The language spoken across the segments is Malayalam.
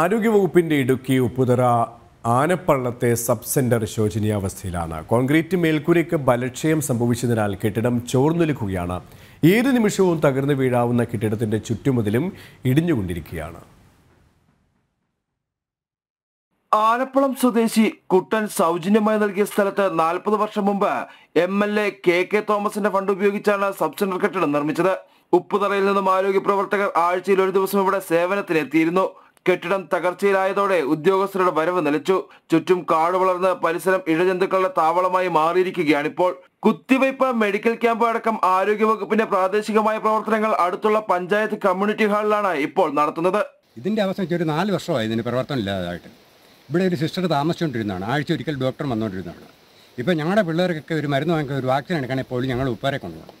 ആരോഗ്യവകുപ്പിന്റെ ഇടുക്കി ഉപ്പുതറ ആനപ്പള്ളത്തെ സബ് സെന്റർ ശോചനീയാവസ്ഥയിലാണ് കോൺക്രീറ്റ് മേൽക്കൂരയ്ക്ക് ബലക്ഷയം സംഭവിച്ചതിനാൽ കെട്ടിടം ചോർന്നൊലിക്കുകയാണ് ഏത് നിമിഷവും തകർന്നു വീഴാവുന്ന കെട്ടിടത്തിന്റെ ചുറ്റുമതിലും ഇടിഞ്ഞുകൊണ്ടിരിക്കുകയാണ് ആലപ്പുളം സ്വദേശി കുട്ടൻ സൗജന്യമായി നൽകിയ സ്ഥലത്ത് നാൽപ്പത് വർഷം മുമ്പ് M L A K K തോമസിന്റെ ഫണ്ട് ഉപയോഗിച്ചാണ് സബ് സെന്റർ കെട്ടിടം നിർമ്മിച്ചത് ഉപ്പുതറയിൽ നിന്നും ആരോഗ്യ പ്രവർത്തകർ ആഴ്ചയിൽ ഒരു ദിവസം ഇവിടെ സേവനത്തിനെത്തിയിരുന്നു കെട്ടിടം തകർച്ചയിലായതോടെ ഉദ്യോഗസ്ഥരുടെ വരവ് നിലച്ചു ചുറ്റും കാട് വളർന്ന് പരിസരം ഇഴജന്തുക്കളുടെ താവളമായി മാറിയിരിക്കുകയാണിപ്പോൾ കുത്തിവയ്പ് മെഡിക്കൽ ക്യാമ്പ് അടക്കം ആരോഗ്യവകുപ്പിന്റെ പ്രാദേശികമായ പ്രവർത്തനങ്ങൾ അടുത്തുള്ള പഞ്ചായത്ത് കമ്മ്യൂണിറ്റി ഹാളിലാണ് ഇപ്പോൾ നടത്തുന്നത് ഇതിന്റെ അവസ്ഥ ഒരു നാല് വർഷമായി ഇതിന് പ്രവർത്തനം ഇല്ലാതായിട്ട് ഇവിടെ ഒരു സിസ്റ്റർ താമസിച്ചുകൊണ്ടിരുന്നതാണ് ആഴ്ച ഒരിക്കൽ ഡോക്ടർ വന്നുകൊണ്ടിരുന്നതാണ് ഇപ്പോൾ ഞങ്ങളുടെ പിള്ളേർക്കൊക്കെ ഒരു മരുന്ന് വാങ്ങിക്കുക ഒരു വാക്സിൻ എടുക്കണമെങ്കിൽ പോലും ഞങ്ങൾ ഉപ്പാരെ കൊണ്ടുപോകണം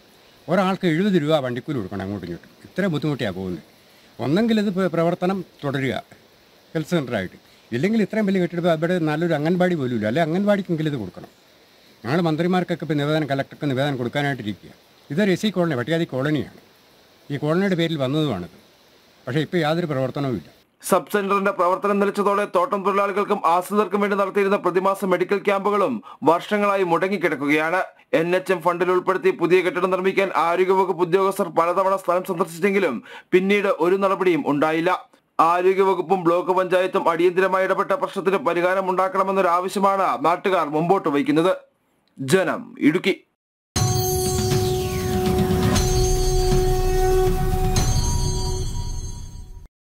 ഒരാൾക്ക് എഴുപത് രൂപ വണ്ടിക്കൂലി കൊടുക്കണം അങ്ങോട്ടും ഇങ്ങോട്ടും ഇത്ര ബുദ്ധിമുട്ടിയാണ് പോകുന്നത് ഒന്നെങ്കിൽ ഇത് പ്രവർത്തനം തുടരുക ഹെൽത്ത് സെൻ്ററായിട്ട് ഇല്ലെങ്കിൽ ഇത്രയും വലിയ കെട്ടിടം അവിടെ നല്ലൊരു അംഗൻവാടി പോലും ഇല്ല അല്ലെങ്കിൽ അംഗൻവാടിക്കെങ്കിലും ഇത് കൊടുക്കണം ഞങ്ങൾ മന്ത്രിമാർക്കൊക്കെ ഇപ്പോൾ നിവേദനം കളക്ടർക്ക് നിവേദനം കൊടുക്കാനായിട്ടിരിക്കുക ഇതൊരു എസ് സി കോളനി വട്ടിയാതി കോളനിയാണ് ഈ കോളനിയുടെ പേരിൽ വന്നതുമാണിത് പക്ഷേ ഇപ്പോൾ യാതൊരു പ്രവർത്തനവും ഇല്ല സബ് സെന്ററിന്റെ പ്രവർത്തനം നിലച്ചതോടെ തോട്ടം തൊഴിലാളികൾക്കും ആശ്രിതർക്കും വേണ്ടി നടത്തിയിരുന്ന പ്രതിമാസ മെഡിക്കൽ ക്യാമ്പുകളും വർഷങ്ങളായി മുടങ്ങിക്കിടക്കുകയാണ് എൻ എച്ച് എം ഫണ്ടിൽ ഉൾപ്പെടുത്തി പുതിയ കെട്ടിടം നിർമ്മിക്കാൻ ആരോഗ്യവകുപ്പ് ഉദ്യോഗസ്ഥർ പലതവണ സ്ഥലം സന്ദർശിച്ചെങ്കിലും പിന്നീട് ഒരു നടപടിയും ഉണ്ടായില്ല ആരോഗ്യവകുപ്പും ബ്ലോക്ക് പഞ്ചായത്തും അടിയന്തിരമായി ഇടപെട്ട പ്രശ്നത്തിന് പരിഹാരം ഉണ്ടാക്കണമെന്നൊരാവശ്യമാണ് നാട്ടുകാർ മുമ്പോട്ട് വയ്ക്കുന്നത് ജനം ഇടുക്കി